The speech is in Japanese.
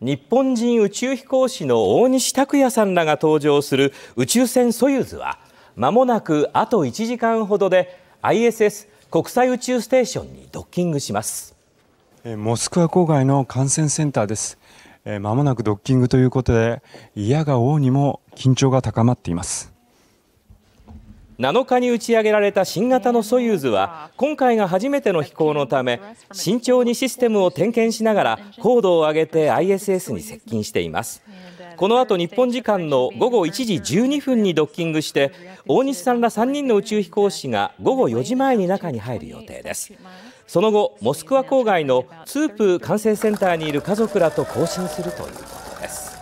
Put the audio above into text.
日本人宇宙飛行士の大西拓也さんらが搭乗する宇宙船ソユーズはまもなくあと1時間ほどで ISS 国際宇宙ステーションにドッキングしますモスクワ郊外の感染センターですまもなくドッキングということで嫌が王にも緊張が高まっています7日に打ち上げられた新型のソユーズは今回が初めての飛行のため慎重にシステムを点検しながら高度を上げて ISS に接近していますこの後日本時間の午後1時12分にドッキングして大西さんら3人の宇宙飛行士が午後4時前に中に入る予定ですその後モスクワ郊外のツープ管制センターにいる家族らと交信するということです